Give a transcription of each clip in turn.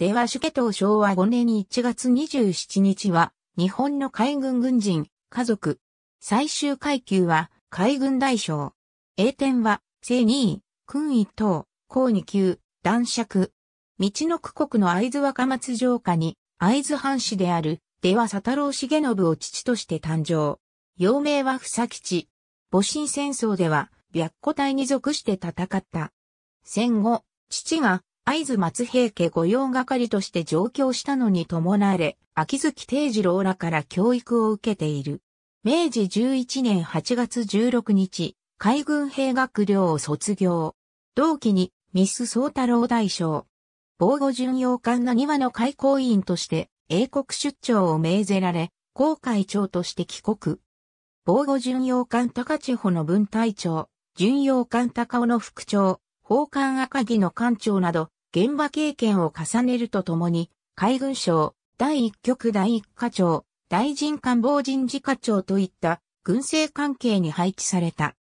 レワ主家ケ島昭和5年1月27日は、日本の海軍軍人、家族。最終階級は、海軍大将。栄天は、正2位、勲一等、高2級、男爵。道の区国の会津若松城下に、会津藩士である、出羽佐太郎重信を父として誕生。幼名は房吉。戊辰戦争では、白虎隊に属して戦った。戦後、父が会津松平家御用係として上京したのに伴われ、秋月定次郎らから教育を受けている。明治11年8月16日、海軍兵学寮を卒業。同期に、ミス・タ太郎大将。防護巡洋艦の庭の開港員として、英国出張を命ぜられ、航海長として帰国。防護巡洋艦高千穂の分隊長、巡洋艦高尾の副長、宝艦赤木の艦長など、現場経験を重ねるとともに、海軍省、第一局第一課長、大臣官房人事課長といった軍政関係に配置された。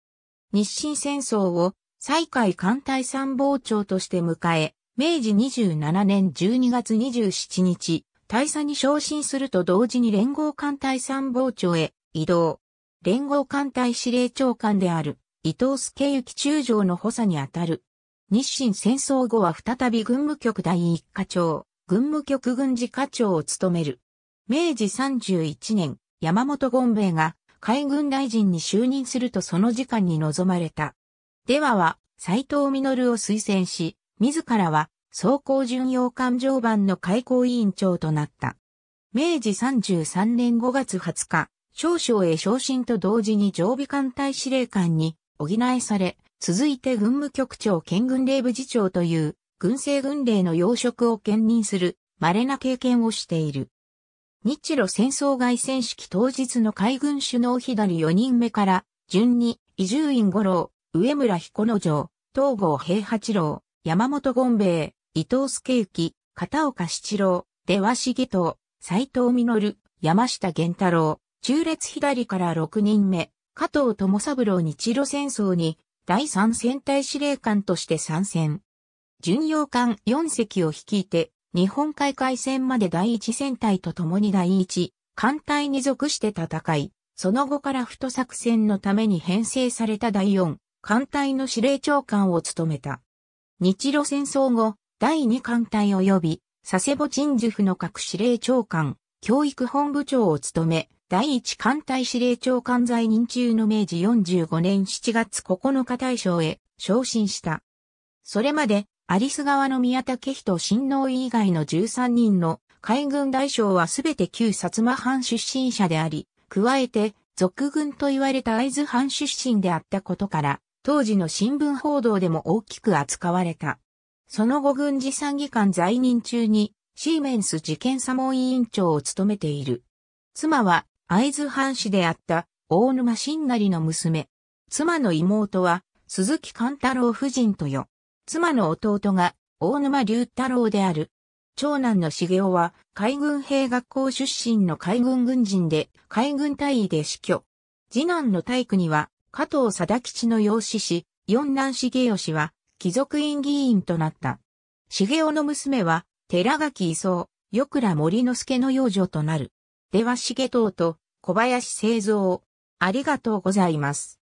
日清戦争を西海艦隊参謀長として迎え、明治27年12月27日、大佐に昇進すると同時に連合艦隊参謀長へ移動。連合艦隊司令長官である伊藤助行中将の補佐にあたる日清戦争後は再び軍務局第一課長、軍務局軍事課長を務める。明治31年、山本権兵衛が海軍大臣に就任するとその時間に臨まれた。ではは、斎藤実を推薦し、自らは、総工巡洋艦上版の開港委員長となった。明治33年5月20日、少将へ昇進と同時に常備艦隊司令官に補えされ、続いて軍務局長兼軍令部次長という、軍政軍令の要職を兼任する、稀な経験をしている。日露戦争外戦式当日の海軍首脳左4人目から、順に、伊集院五郎、上村彦之丞、東郷平八郎、山本権兵衛、伊藤助之、片岡七郎、出羽義藤、斎藤実、山下源太郎、中列左から6人目、加藤友三郎日露戦争に第三戦隊司令官として参戦。巡洋艦4隻を率いて、日本海海戦まで第一戦隊と共に第一艦隊に属して戦い、その後から太作戦のために編成された第4艦隊の司令長官を務めた。日露戦争後、第二艦隊及び佐世保鎮守府の各司令長官、教育本部長を務め、第一艦隊司令長官在任中の明治45年7月9日大将へ昇進した。それまで、アリス側の宮武人親王以外の13人の海軍大将はすべて旧薩摩藩出身者であり、加えて、俗軍と言われた会津藩出身であったことから、当時の新聞報道でも大きく扱われた。その後軍事参議官在任中に、シーメンス事件査問委員長を務めている。妻は会津藩士であった大沼新成の娘。妻の妹は鈴木貫太郎夫人とよ。妻の弟が大沼龍太郎である。長男の茂雄は海軍兵学校出身の海軍軍人で海軍大尉で死去。次男の体育には加藤貞吉の養子師、四男茂吉は貴族院議員となった。茂雄の娘は寺垣磯、よくら森之助の養女となる。ではと藤と小林製造。ありがとうございます。